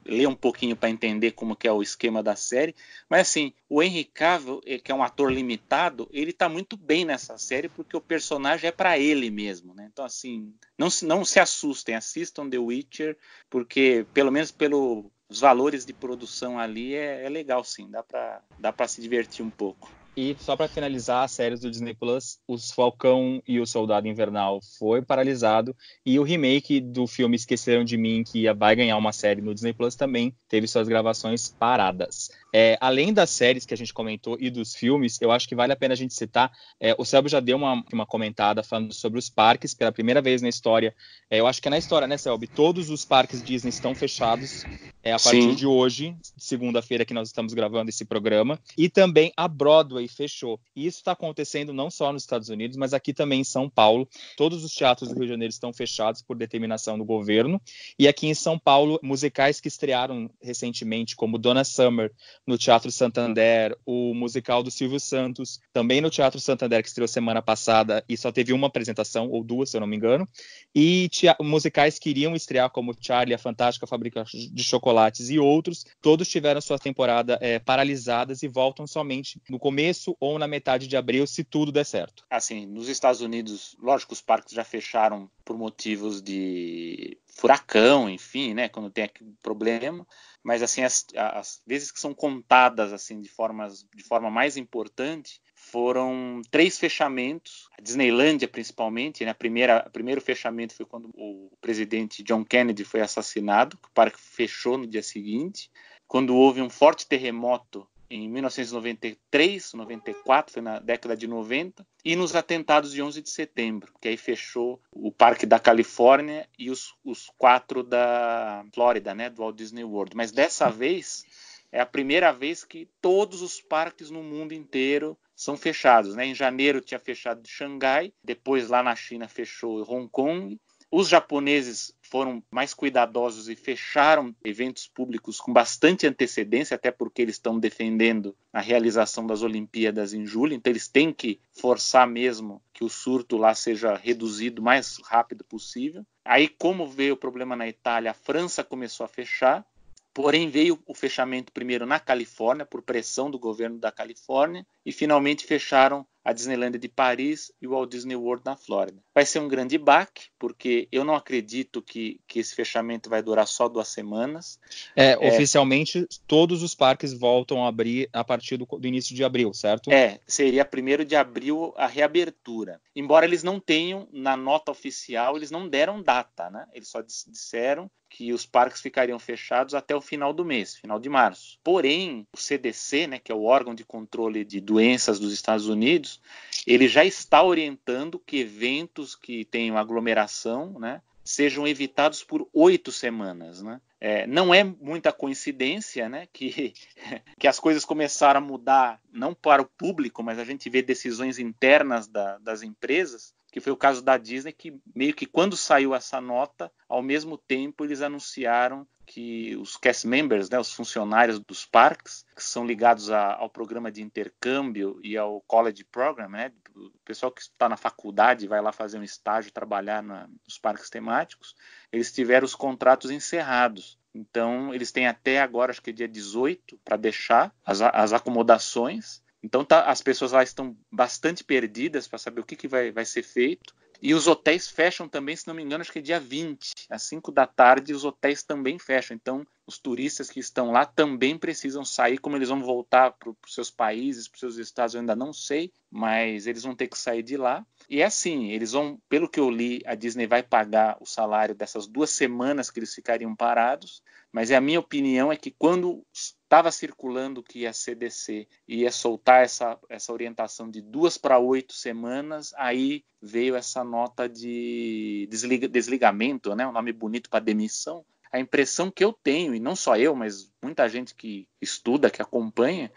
ler um pouquinho para entender como que é o esquema da série. Mas assim, o Henry Cavill, que é um ator limitado, ele está muito bem nessa série porque o personagem é para ele mesmo, né? Então assim, não se, não se assustem, assistam The Witcher porque pelo menos pelo os valores de produção ali é, é legal sim, dá para dá para se divertir um pouco. E só para finalizar as séries do Disney Plus, os Falcão e o Soldado Invernal foi paralisado e o remake do filme Esqueceram de Mim, que vai ganhar uma série no Disney Plus, também teve suas gravações paradas. É, além das séries que a gente comentou e dos filmes, eu acho que vale a pena a gente citar. É, o Selby já deu uma, uma comentada falando sobre os parques pela primeira vez na história. É, eu acho que é na história, né, Selby? Todos os parques Disney estão fechados é, a partir Sim. de hoje, segunda-feira que nós estamos gravando esse programa. E também a Broadway e fechou. E isso está acontecendo não só nos Estados Unidos, mas aqui também em São Paulo. Todos os teatros do Rio de Janeiro estão fechados por determinação do governo. E aqui em São Paulo, musicais que estrearam recentemente, como Dona Summer no Teatro Santander, o musical do Silvio Santos, também no Teatro Santander, que estreou semana passada e só teve uma apresentação, ou duas, se eu não me engano. E musicais que iriam estrear, como Charlie, a Fantástica Fábrica de Chocolates e outros, todos tiveram sua temporada é, eh, paralisadas e voltam somente no começo começo ou na metade de abril, se tudo der certo. Assim, nos Estados Unidos, lógico, os parques já fecharam por motivos de furacão, enfim, né, quando tem aquele problema, mas assim as, as vezes que são contadas assim de formas de forma mais importante foram três fechamentos, a Disneylândia principalmente, né? A primeira, o primeiro fechamento foi quando o presidente John Kennedy foi assassinado, o parque fechou no dia seguinte. Quando houve um forte terremoto em 1993, 94, foi na década de 90, e nos atentados de 11 de setembro, que aí fechou o Parque da Califórnia e os, os quatro da Flórida, né, do Walt Disney World. Mas dessa vez é a primeira vez que todos os parques no mundo inteiro são fechados. Né? Em janeiro tinha fechado de Xangai, depois lá na China fechou Hong Kong, os japoneses foram mais cuidadosos e fecharam eventos públicos com bastante antecedência, até porque eles estão defendendo a realização das Olimpíadas em julho, então eles têm que forçar mesmo que o surto lá seja reduzido o mais rápido possível. Aí, como veio o problema na Itália, a França começou a fechar, porém veio o fechamento primeiro na Califórnia, por pressão do governo da Califórnia, e finalmente fecharam a Disneyland de Paris e o Walt Disney World na Flórida. Vai ser um grande baque, porque eu não acredito que, que esse fechamento vai durar só duas semanas. É, é, oficialmente, todos os parques voltam a abrir a partir do, do início de abril, certo? É, seria 1 de abril a reabertura. Embora eles não tenham, na nota oficial, eles não deram data, né? Eles só disseram que os parques ficariam fechados até o final do mês, final de março. Porém, o CDC, né, que é o órgão de controle de, do doenças dos Estados Unidos, ele já está orientando que eventos que tenham aglomeração, né, sejam evitados por oito semanas, né? É, não é muita coincidência né, que, que as coisas começaram a mudar, não para o público, mas a gente vê decisões internas da, das empresas que foi o caso da Disney, que meio que quando saiu essa nota, ao mesmo tempo eles anunciaram que os cast members, né, os funcionários dos parques, que são ligados a, ao programa de intercâmbio e ao college program, né, o pessoal que está na faculdade vai lá fazer um estágio, trabalhar na, nos parques temáticos, eles tiveram os contratos encerrados. Então, eles têm até agora, acho que é dia 18, para deixar as, as acomodações então tá, as pessoas lá estão bastante perdidas para saber o que, que vai, vai ser feito. E os hotéis fecham também, se não me engano, acho que é dia 20, às 5 da tarde, os hotéis também fecham. Então, os turistas que estão lá também precisam sair. Como eles vão voltar para os seus países, para os seus estados, eu ainda não sei, mas eles vão ter que sair de lá. E é assim, eles vão, pelo que eu li, a Disney vai pagar o salário dessas duas semanas que eles ficariam parados. Mas é a minha opinião é que quando estava circulando que a CDC ia soltar essa, essa orientação de duas para oito semanas, aí veio essa nota de desliga, desligamento, né? um nome bonito para demissão. A impressão que eu tenho, e não só eu, mas muita gente que estuda, que acompanha,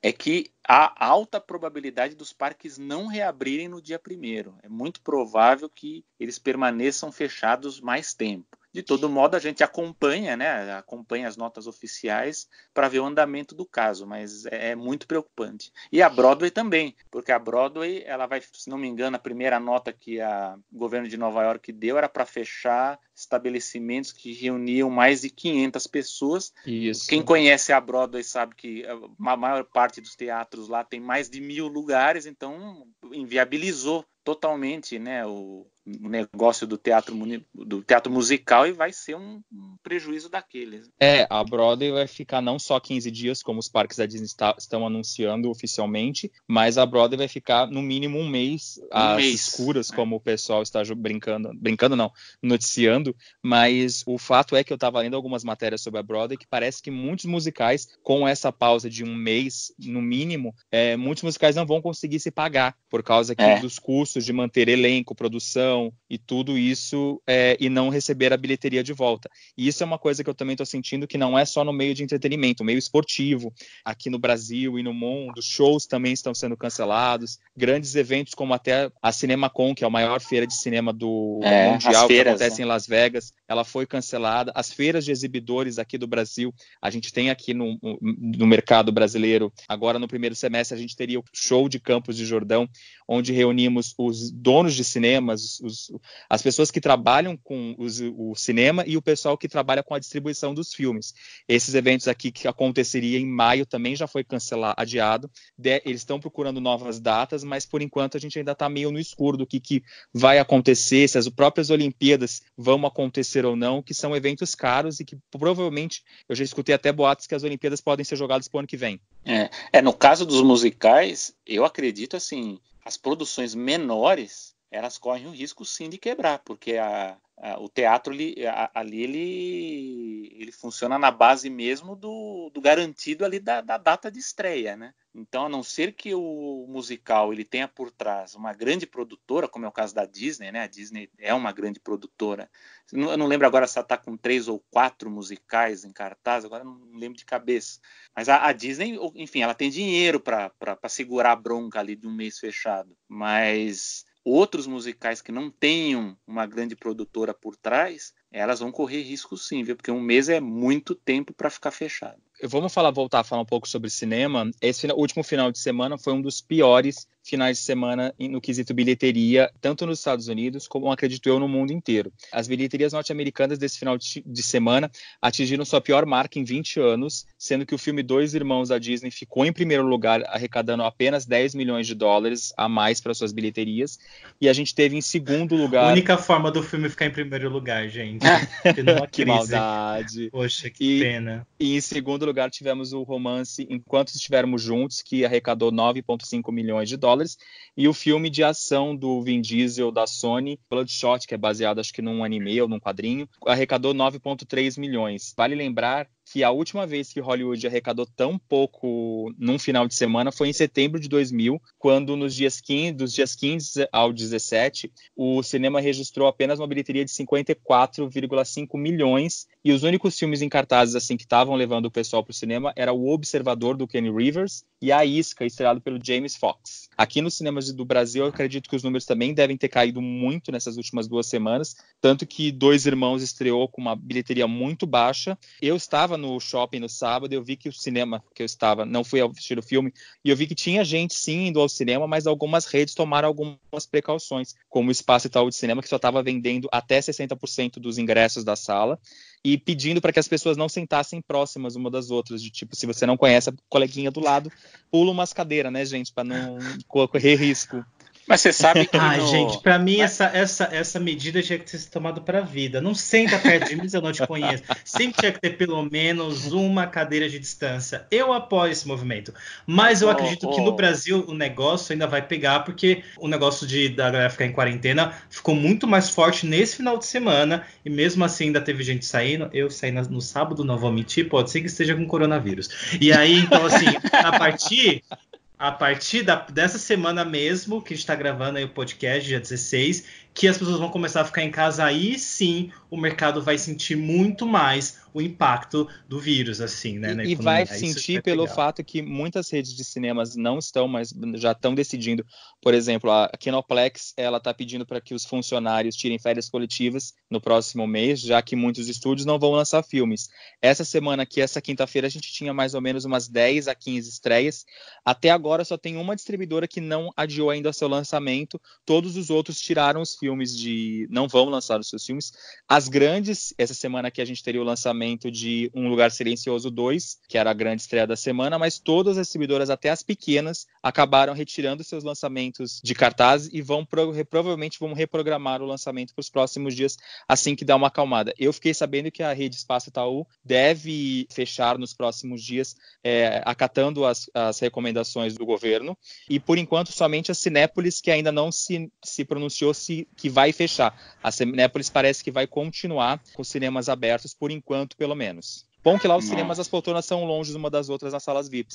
é que há alta probabilidade dos parques não reabrirem no dia primeiro. É muito provável que eles permaneçam fechados mais tempo. De todo modo, a gente acompanha, né? Acompanha as notas oficiais para ver o andamento do caso, mas é, é, muito preocupante. E a Broadway também, porque a Broadway, ela vai, se não me engano, a primeira nota que a, o governo de Nova York deu era para fechar estabelecimentos que reuniam mais de 500 pessoas. Isso. Quem conhece a Broadway sabe que eh, a maior parte dos teatros lá tem mais de mil lugares, então inviabilizou totalmente, né, o, negócio do teatro, do teatro musical e vai ser um prejuízo daqueles. É, a Broadway vai ficar não só 15 dias, como os parques da Disney está, estão anunciando oficialmente, mas a Broadway vai ficar no mínimo um mês um às mês, escuras, é. como o pessoal está brincando, brincando não, noticiando, mas o fato é que eu estava lendo algumas matérias sobre a Broadway que parece que muitos musicais, com essa pausa de um mês, no mínimo, é, muitos musicais não vão conseguir se pagar, por causa que, é. dos custos de manter elenco, produção, e tudo isso é, e não receber a bilheteria de volta. E isso é uma coisa que eu também estou sentindo que não é só no meio de entretenimento, o meio esportivo aqui no Brasil e no mundo, shows também estão sendo cancelados, grandes eventos como até a CinemaCon, que é a maior feira de cinema do é, mundial feiras, que acontece né? em Las Vegas, ela foi cancelada. As feiras de exibidores aqui do Brasil, a gente tem aqui no, no mercado brasileiro, agora no primeiro semestre a gente teria o show de Campos de Jordão, onde reunimos os donos de cinemas, os, as pessoas que trabalham com os, o cinema e o pessoal que trabalha com a distribuição dos filmes. Esses eventos aqui que aconteceria em maio também já foi cancelado, adiado. De, eles estão procurando novas datas, mas por enquanto a gente ainda está meio no escuro do que, que vai acontecer, se as próprias Olimpíadas vão acontecer ou não, que são eventos caros e que provavelmente eu já escutei até boatos que as Olimpíadas podem ser jogadas para o ano que vem. É, é, no caso dos musicais, eu acredito assim, as produções menores elas correm o risco sim de quebrar, porque a, a, o teatro ali, a, ali ele, ele, funciona na base mesmo do, do garantido ali da, da, data de estreia, né? Então, a não ser que o musical ele tenha por trás uma grande produtora, como é o caso da Disney, né? A Disney é uma grande produtora. Eu não lembro agora se ela está com três ou quatro musicais em cartaz, agora não lembro de cabeça. Mas a, a Disney, enfim, ela tem dinheiro para segurar a bronca ali de um mês fechado. Mas outros musicais que não tenham uma grande produtora por trás, elas vão correr risco sim, viu? Porque um mês é muito tempo para ficar fechado. Vamos falar, voltar a falar um pouco sobre cinema. Esse último final de semana foi um dos piores finais de semana no quesito bilheteria, tanto nos Estados Unidos como, acredito eu, no mundo inteiro. As bilheterias norte-americanas desse final de semana atingiram sua pior marca em 20 anos, sendo que o filme Dois Irmãos da Disney ficou em primeiro lugar, arrecadando apenas 10 milhões de dólares a mais para suas bilheterias, e a gente teve em segundo lugar. A única forma do filme ficar em primeiro lugar, gente. que maldade. Poxa, que e, pena. E em segundo lugar tivemos o romance Enquanto Estivermos Juntos, que arrecadou 9,5 milhões de dólares dólares, e o filme de ação do Vin Diesel da Sony, Bloodshot, que é baseado acho que num anime ou num quadrinho, arrecadou 9,3 milhões. Vale lembrar que a última vez que Hollywood arrecadou tão pouco num final de semana foi em setembro de 2000, quando nos dias 15, dos dias 15 ao 17, o cinema registrou apenas uma bilheteria de 54,5 milhões e os únicos filmes em cartazes assim que estavam levando o pessoal para o cinema era O Observador do Kenny Rivers e A Isca, estrelado pelo James Fox. Aqui nos cinemas do Brasil, eu acredito que os números também devem ter caído muito nessas últimas duas semanas, tanto que Dois Irmãos estreou com uma bilheteria muito baixa. Eu estava estava no shopping no sábado, eu vi que o cinema que eu estava, não fui assistir o filme, e eu vi que tinha gente sim indo ao cinema, mas algumas redes tomaram algumas precauções, como o Espaço Itaú de Cinema, que só estava vendendo até 60% dos ingressos da sala, e pedindo para que as pessoas não sentassem próximas uma das outras, de tipo, se você não conhece a coleguinha do lado, pula umas cadeiras, né, gente, para não correr risco. Mas você sabe que. ah, no... gente, para mim Mas... essa, essa, essa medida tinha que ter sido tomada para vida. Não senta perto de mim se eu não te conheço. Sempre tinha que ter pelo menos uma cadeira de distância. Eu apoio esse movimento. Mas eu oh, acredito oh. que no Brasil o negócio ainda vai pegar, porque o negócio de, da galera ficar em quarentena ficou muito mais forte nesse final de semana. E mesmo assim ainda teve gente saindo. Eu saí no, no sábado, não vou mentir, pode ser que esteja com coronavírus. E aí, então, assim, a partir a partir da, dessa semana mesmo, que a gente está gravando aí o podcast, dia 16, que as pessoas vão começar a ficar em casa, aí sim o mercado vai sentir muito mais o impacto do vírus, assim, né? E, e vai Isso sentir é pelo legal. fato que muitas redes de cinemas não estão, mas já estão decidindo. Por exemplo, a Kinoplex ela está pedindo para que os funcionários tirem férias coletivas no próximo mês, já que muitos estúdios não vão lançar filmes. Essa semana aqui, essa quinta-feira, a gente tinha mais ou menos umas 10 a 15 estreias. Até agora só tem uma distribuidora que não adiou ainda seu lançamento. Todos os outros tiraram os filmes de. não vão lançar os seus filmes. As grandes, essa semana aqui a gente teria o lançamento lançamento de Um Lugar Silencioso 2, que era a grande estreia da semana, mas todas as distribuidoras, até as pequenas, acabaram retirando seus lançamentos de cartaz e vão provavelmente vão reprogramar o lançamento para os próximos dias, assim que dá uma acalmada. Eu fiquei sabendo que a rede Espaço Itaú deve fechar nos próximos dias, é, acatando as, as recomendações do governo, e por enquanto somente a Cinépolis, que ainda não se, se pronunciou se, que vai fechar. A Cinépolis parece que vai continuar com cinemas abertos por enquanto, contato, pelo menos. Bom que lá os Nossa. cinemas as poltronas são longe uma das outras nas salas VIPs.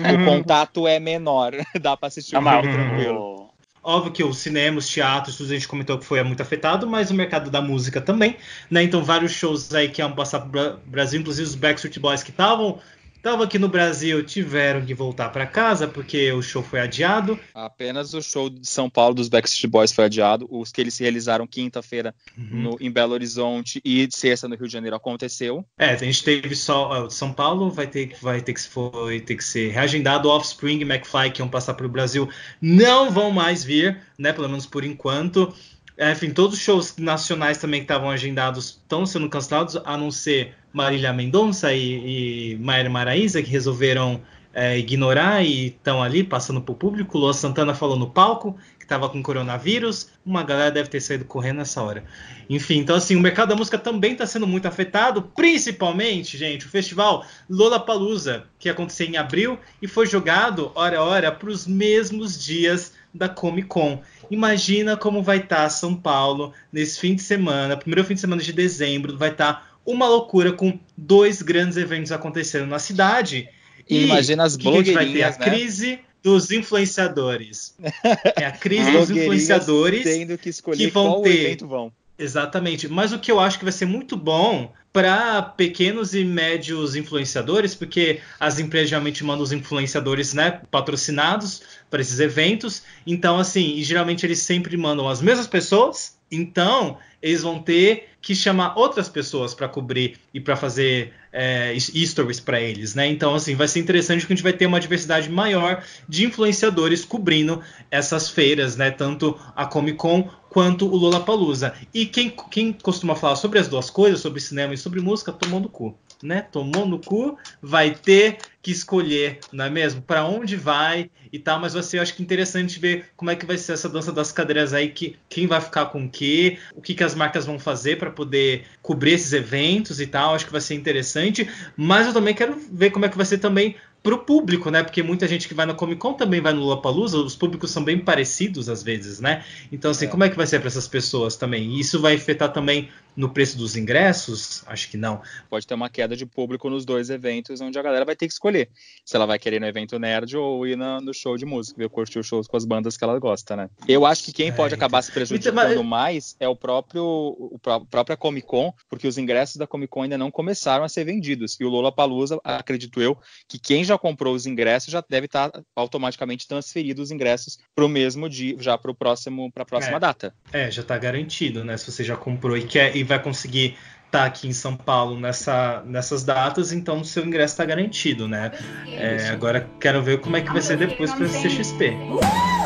Né? o contato é menor, dá para assistir o é filme tranquilo. Óbvio que os cinemas, teatros, tudo a gente comentou que foi muito afetado, mas o mercado da música também, né? Então vários shows aí que iam passar pro Brasil, inclusive os Backstreet Boys que estavam Estavam então, aqui no Brasil, tiveram que voltar para casa porque o show foi adiado. Apenas o show de São Paulo dos Backstreet Boys foi adiado. Os que eles se realizaram quinta-feira uhum. em Belo Horizonte e sexta no Rio de Janeiro aconteceu. É, a gente teve só o São Paulo vai ter vai ter que foi ter que ser reagendado. Offspring, McFly que iam passar para o Brasil não vão mais vir, né? Pelo menos por enquanto. É, enfim, todos os shows nacionais também que estavam agendados estão sendo cancelados, a não ser Marília Mendonça e, e Maíra Maraíza, que resolveram é, ignorar e estão ali passando para o público. Lua Santana falou no palco que estava com coronavírus. Uma galera deve ter saído correndo nessa hora. Enfim, então assim, o mercado da música também está sendo muito afetado, principalmente, gente, o festival Lola Palusa, que aconteceu em abril e foi jogado, hora a hora, para os mesmos dias da Comic Con. Imagina como vai estar tá São Paulo nesse fim de semana, primeiro fim de semana de dezembro, vai estar. Tá uma loucura com dois grandes eventos acontecendo na cidade. E, e imagina as blogueirinhas, que a gente vai ter a né? crise dos influenciadores. É a crise dos influenciadores tendo que, escolher que vão ter. Evento vão. Exatamente. Mas o que eu acho que vai ser muito bom para pequenos e médios influenciadores, porque as empresas geralmente mandam os influenciadores né, patrocinados para esses eventos. Então, assim, e geralmente eles sempre mandam as mesmas pessoas então, eles vão ter que chamar outras pessoas para cobrir e para fazer é, stories para eles, né? Então, assim, vai ser interessante que a gente vai ter uma diversidade maior de influenciadores cobrindo essas feiras, né? Tanto a Comic Con quanto o Lollapalooza. E quem, quem costuma falar sobre as duas coisas, sobre cinema e sobre música, tomando cu né, tomou no cu, vai ter que escolher, não é mesmo? Para onde vai e tal, mas vai assim, ser, eu acho que é interessante ver como é que vai ser essa dança das cadeiras aí, que, quem vai ficar com o que, o que, que as marcas vão fazer para poder cobrir esses eventos e tal, acho que vai ser interessante, mas eu também quero ver como é que vai ser também para o público, né? Porque muita gente que vai na Comic Con também vai no Lollapalooza, os públicos são bem parecidos às vezes, né? Então, assim, é. como é que vai ser para essas pessoas também? isso vai afetar também no preço dos ingressos? Acho que não. Pode ter uma queda de público nos dois eventos, onde a galera vai ter que escolher se ela vai querer no evento nerd ou ir no show de música, ver curtir os shows com as bandas que ela gosta, né? Eu acho que quem é, pode então. acabar se prejudicando então, mais é o próprio o pró própria Comic Con, porque os ingressos da Comic Con ainda não começaram a ser vendidos. E o Lola Palusa, acredito eu, que quem já comprou os ingressos já deve estar tá automaticamente transferido os ingressos para o mesmo dia, já para o próximo, para a próxima é, data. É, já está garantido, né? Se você já comprou e quer e vai conseguir estar tá aqui em São Paulo nessa, nessas datas, então o seu ingresso está garantido, né? É, agora quero ver como é que vai ser depois para o CXP. Uh!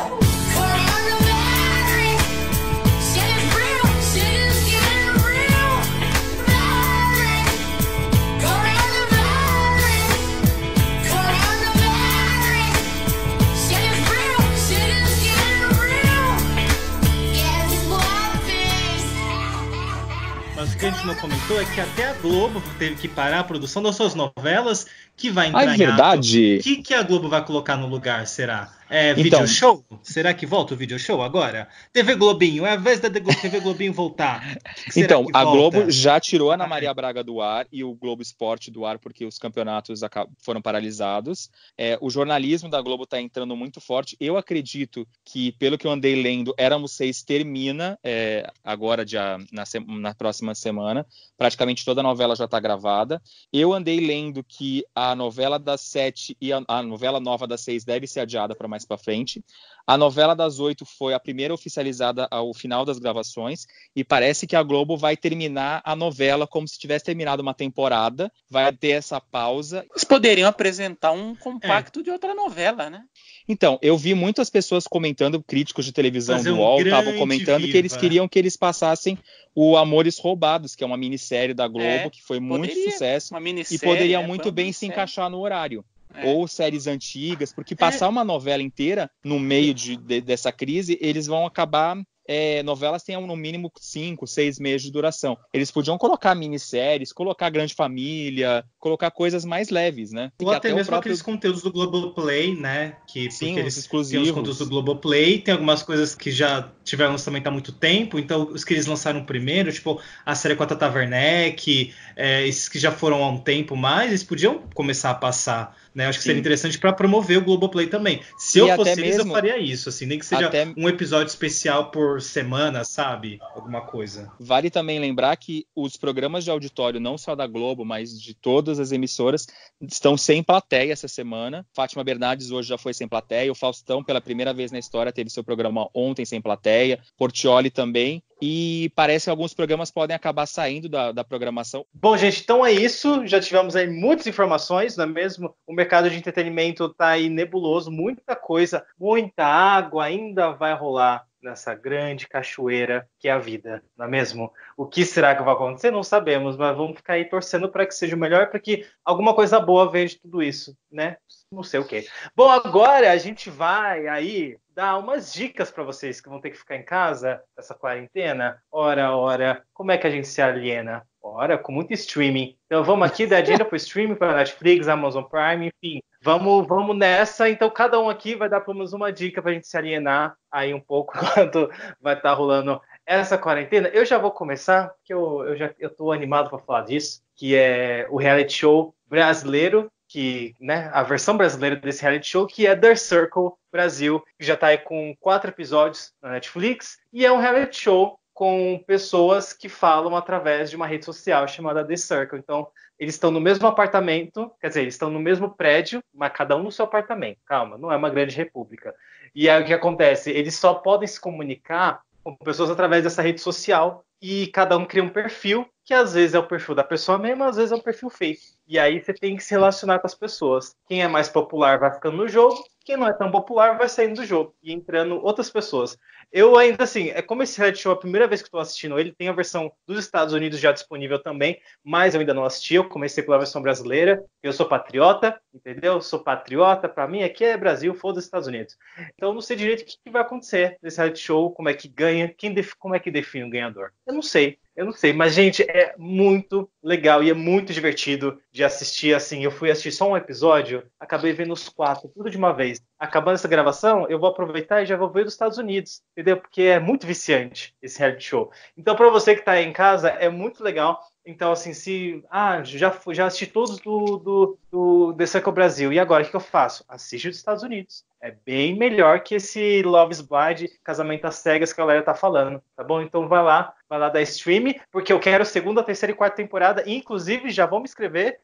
que até a Globo teve que parar a produção das suas novelas que vai ah, é entrar é verdade... O que, que a Globo vai colocar no lugar, será? É então. vídeo então... show? Será que volta o vídeo show agora? TV Globinho, é a vez da TV Globinho voltar. então, a volta? Globo já tirou a Ana ah, é. Maria Braga do ar e o Globo Esporte do ar porque os campeonatos foram paralisados. É, o jornalismo da Globo está entrando muito forte. Eu acredito que, pelo que eu andei lendo, Éramos Seis termina é, agora dia, na, na próxima semana. Praticamente toda a novela já está gravada. Eu andei lendo que a a novela das sete e a, a novela nova das seis deve ser adiada para mais para frente. A novela das oito foi a primeira oficializada ao final das gravações e parece que a Globo vai terminar a novela como se tivesse terminado uma temporada, vai ter essa pausa. Eles poderiam apresentar um compacto é. de outra novela, né? Então, eu vi muitas pessoas comentando, críticos de televisão Fazer é do UOL estavam comentando viva. que eles né? queriam que eles passassem o Amores Roubados, que é uma minissérie da Globo, é, que foi poderia, é, muito sucesso. e poderia muito bem se encaixar no horário. É. Ou séries antigas, porque é. passar é. uma novela inteira no meio de, de, dessa crise, eles vão acabar é, novelas têm no mínimo 5, 6 meses de duração. Eles podiam colocar minisséries, colocar Grande Família, colocar coisas mais leves, né? Ou até, até mesmo próprio... aqueles conteúdos do Globoplay, né? Que, Sim, eles exclusivos. Têm os conteúdos do Globoplay, tem algumas coisas que já tiveram lançamento há muito tempo, então os que eles lançaram primeiro, tipo a série com a Tata Werneck, é, esses que já foram há um tempo mais, eles podiam começar a passar né? Acho que Sim. seria interessante para promover o Globoplay também. Se e eu fosse mesmo, eles, eu faria isso, assim, nem que seja até... um episódio especial por semana, sabe? Alguma coisa. Vale também lembrar que os programas de auditório, não só da Globo, mas de todas as emissoras, estão sem plateia essa semana. Fátima Bernardes hoje já foi sem plateia, o Faustão, pela primeira vez na história, teve seu programa ontem sem plateia, Portioli também e parece que alguns programas podem acabar saindo da, da, programação. Bom, gente, então é isso. Já tivemos aí muitas informações, não é mesmo? O mercado de entretenimento está aí nebuloso, muita coisa, muita água ainda vai rolar nessa grande cachoeira que é a vida, não é mesmo? O que será que vai acontecer? Não sabemos, mas vamos ficar aí torcendo para que seja o melhor, para que alguma coisa boa venha de tudo isso, né? Não sei o quê. Bom, agora a gente vai aí dar umas dicas para vocês que vão ter que ficar em casa essa quarentena. Ora, ora, como é que a gente se aliena? Ora, com muito streaming. Então vamos aqui dar dica para streaming, para Netflix, Amazon Prime, enfim. Vamos, vamos nessa. Então cada um aqui vai dar pelo menos uma dica para a gente se alienar aí um pouco quando vai estar tá rolando essa quarentena. Eu já vou começar, porque eu, eu já eu animado para falar disso, que é o reality show brasileiro que, né, a versão brasileira desse reality show, que é The Circle Brasil, que já está aí com quatro episódios na Netflix, e é um reality show com pessoas que falam através de uma rede social chamada The Circle. Então, eles estão no mesmo apartamento, quer dizer, eles estão no mesmo prédio, mas cada um no seu apartamento. Calma, não é uma grande república. E aí o que acontece? Eles só podem se comunicar com pessoas através dessa rede social e cada um cria um perfil que às vezes é o perfil da pessoa mesmo, às vezes é um perfil fake. E aí você tem que se relacionar com as pessoas. Quem é mais popular vai ficando no jogo, quem não é tão popular vai saindo do jogo e entrando outras pessoas. Eu ainda assim, é como esse reality show é a primeira vez que estou assistindo ele, tem a versão dos Estados Unidos já disponível também, mas eu ainda não assisti, eu comecei pela versão brasileira, eu sou patriota, entendeu? Eu sou patriota, para mim aqui é Brasil, foda-se Estados Unidos. Então eu não sei direito o que, que vai acontecer nesse reality show, como é que ganha, quem como é que define o ganhador. Eu não sei, eu não sei, mas gente, é muito legal e é muito divertido de assistir assim. Eu fui assistir só um episódio, acabei vendo os quatro, tudo de uma vez. Acabando essa gravação, eu vou aproveitar e já vou ver dos Estados Unidos, entendeu? Porque é muito viciante esse reality show. Então, para você que está aí em casa, é muito legal. Então, assim, se. Ah, já, já assisti todos do, do, do The Circle Brasil. E agora, o que, eu faço? Assiste dos Estados Unidos. É bem melhor que esse Love Blind, Casamento às Cegas que a galera tá falando, tá bom? Então vai lá, vai lá da stream, porque eu quero segunda, terceira e quarta temporada. E, inclusive, já vou me inscrever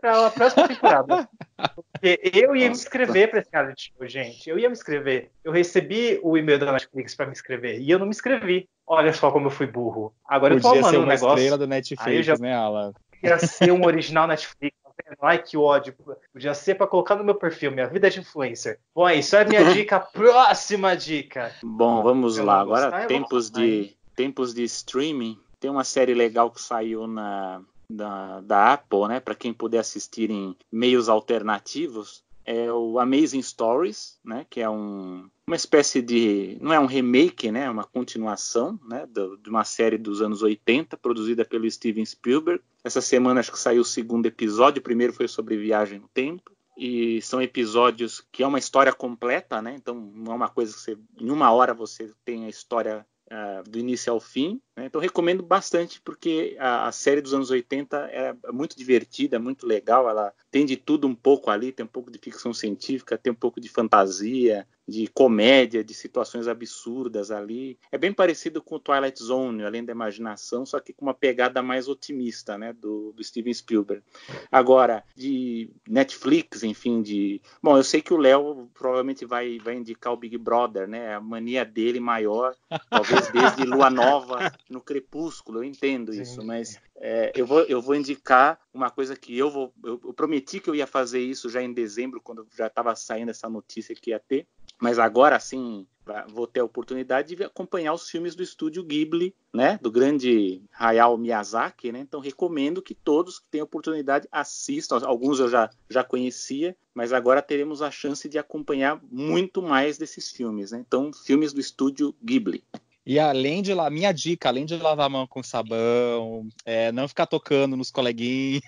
para a próxima temporada. Porque eu ia me inscrever para esse reality show, gente. Eu ia me inscrever. Eu recebi o e-mail da Netflix para me inscrever e eu não me inscrevi. Olha só como eu fui burro. Agora Podia eu tô amando o uma um negócio. estrela do Netflix, já... né, Alan? Ia ser um original Netflix. Tá Ai, que ódio. Podia ser pra colocar no meu perfil, minha vida é de influencer. Bom, é isso é minha dica. Próxima dica. Bom, vamos eu lá. Agora, gostar, tempos de, tempos de streaming. Tem uma série legal que saiu na, da, da Apple, né? Para quem puder assistir em meios alternativos, é o Amazing Stories, né? Que é um, uma espécie de, não é um remake, né? É uma continuação, né? Do, de uma série dos anos 80 produzida pelo Steven Spielberg. Essa semana acho que saiu o segundo episódio. O primeiro foi sobre viagem no tempo e são episódios que é uma história completa, né? Então não é uma coisa que você, em uma hora você tem a história uh, do início ao fim né? Então recomendo bastante porque a, a, série dos anos 80 é muito divertida, muito legal. Ela tem de tudo um pouco ali, tem um pouco de ficção científica, tem um pouco de fantasia, de comédia, de situações absurdas ali. É bem parecido com Twilight Zone, além da imaginação, só que com uma pegada mais otimista, né, do, do Steven Spielberg. Agora de Netflix, enfim, de. Bom, eu sei que o Léo provavelmente vai vai indicar o Big Brother, né? A mania dele maior, talvez desde Lua Nova. no crepúsculo, eu entendo Sim. isso, mas é, eu, vou, eu vou indicar uma coisa que eu vou. Eu, eu prometi que eu ia fazer isso já em dezembro, quando já estava saindo essa notícia que ia ter, mas agora sim vou ter a oportunidade de acompanhar os filmes do estúdio Ghibli, né, do grande Hayao Miyazaki, né? Então recomendo que todos que têm oportunidade assistam. Alguns eu já já conhecia, mas agora teremos a chance de acompanhar muito mais desses filmes, né? Então, filmes do estúdio Ghibli. E além de lá, minha dica, além de lavar a mão com sabão, é, não ficar tocando nos coleguinhas,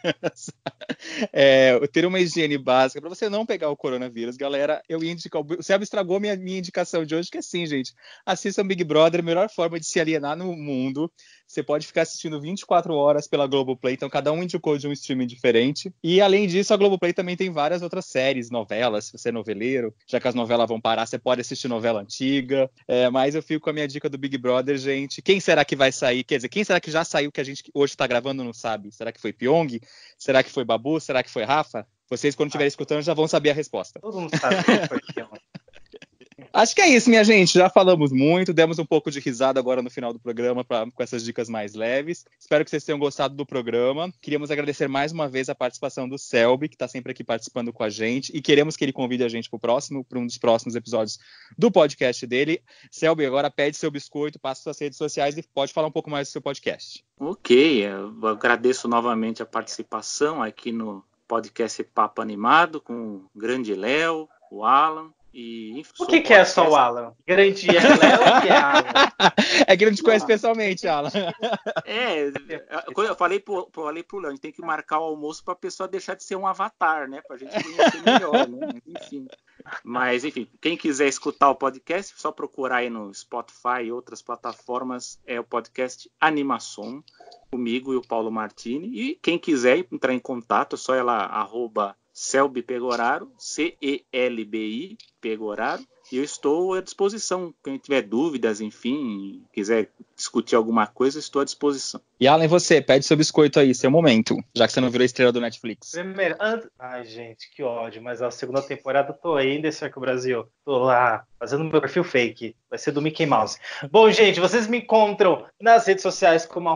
é, ter uma higiene básica para você não pegar o coronavírus, galera. Eu indico, o Seb estragou minha, minha indicação de hoje, que é sim, gente. Assistam Big Brother, a melhor forma de se alienar no mundo. Você pode ficar assistindo 24 horas pela Globoplay, então cada um indicou de um streaming diferente. E além disso, a Globoplay também tem várias outras séries, novelas, se você é noveleiro, já que as novelas vão parar, você pode assistir novela antiga. É, mas eu fico com a minha dica do Big Brother, gente. Quem será que vai sair? Quer dizer, quem será que já saiu que a gente hoje está gravando não sabe? Será que foi Pyong? Será que foi Babu? Será que foi Rafa? Vocês, quando estiverem ah. escutando, já vão saber a resposta. Todo mundo sabe que foi Pyong. Acho que é isso, minha gente. Já falamos muito, demos um pouco de risada agora no final do programa pra, com essas dicas mais leves. Espero que vocês tenham gostado do programa. Queríamos agradecer mais uma vez a participação do Selby, que está sempre aqui participando com a gente, e queremos que ele convide a gente para o próximo, para um dos próximos episódios do podcast dele. Selby, agora pede seu biscoito, passa suas redes sociais e pode falar um pouco mais do seu podcast. Ok, eu agradeço novamente a participação aqui no podcast Papo Animado com o grande Léo, o Alan e, enfim, o que, que é só o Alan? Grande é Léo que é Alan. É que não te conhece pessoalmente, Alan. É, eu falei pro, falei pro Léo, a gente tem que marcar o almoço para a pessoa deixar de ser um avatar, né? Para a gente conhecer melhor, né? Enfim. Mas, enfim, quem quiser escutar o podcast, só procurar aí no Spotify e outras plataformas, é o podcast Animação, comigo e o Paulo Martini. E quem quiser entrar em contato, é só ela, arroba Selby Pegoraro, C-E-L-B-I Pegoraro. E eu estou à disposição. Quem tiver dúvidas, enfim, quiser discutir alguma coisa, estou à disposição. E Alan, você, pede seu biscoito aí, seu momento, já que você não virou estrela do Netflix. Primeiro, Ai, gente, que ódio, mas a segunda temporada eu tô ainda, será que o Brasil? Tô lá, fazendo meu perfil fake. Vai ser do Mickey Mouse. Bom, gente, vocês me encontram nas redes sociais como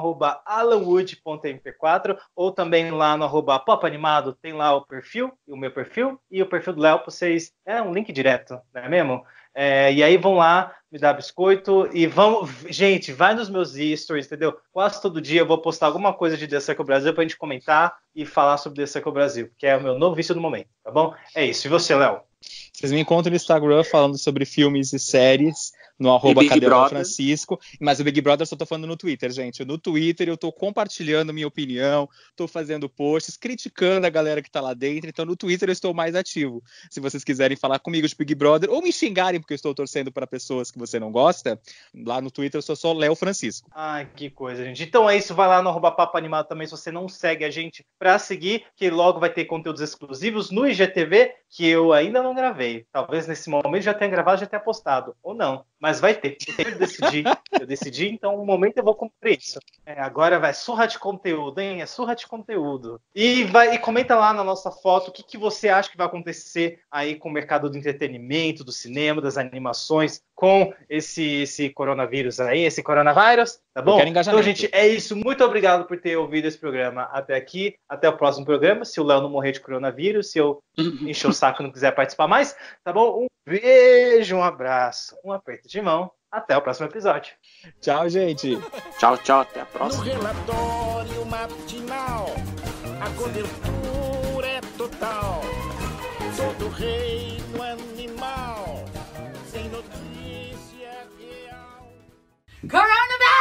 alanwood.mp4 ou também lá no arroba popanimado, tem lá o perfil, o meu perfil e o perfil do Léo, vocês... É um link direto, não é mesmo? É, e aí vão lá me dar biscoito e vão... Gente, vai nos meus stories, entendeu? Quase todo dia eu vou postar alguma coisa de The Circle Brasil pra gente comentar e falar sobre The Circle Brasil, que é o meu novo vício do momento, tá bom? É isso. E você, Léo? Vocês me encontram no Instagram falando sobre filmes e séries no arroba Francisco. Mas o Big Brother só tô falando no Twitter, gente. No Twitter eu tô compartilhando minha opinião, tô fazendo posts, criticando a galera que tá lá dentro. Então no Twitter eu estou mais ativo. Se vocês quiserem falar comigo de Big Brother ou me xingarem porque eu estou torcendo para pessoas que você não gosta, lá no Twitter eu sou só Léo Francisco. Ai, que coisa, gente. Então é isso, vai lá no arroba Papo Animado também se você não segue a gente para seguir, que logo vai ter conteúdos exclusivos no IGTV que eu ainda não gravei. Talvez nesse momento já tenha gravado, já tenha postado, ou não. Mas vai ter. Eu decidi. eu decidi, então um momento eu vou cumprir isso. É, agora vai surra de conteúdo, hein? É surra de conteúdo. E vai e comenta lá na nossa foto o que, que você acha que vai acontecer aí com o mercado do entretenimento, do cinema, das animações, com esse, esse coronavírus aí, esse coronavírus. Tá bom? Então, gente, é isso. Muito obrigado por ter ouvido esse programa até aqui. Até o próximo programa. Se o Léo não morrer de coronavírus, se eu uhum. encher o saco e não quiser participar mais, tá bom? Um beijo, um abraço, um aperto de mão. Até o próximo episódio. Tchau, gente. tchau, tchau. Até a próxima. No relatório matinal, a cobertura é total. Todo reino animal, sem notícia real. Coronavírus!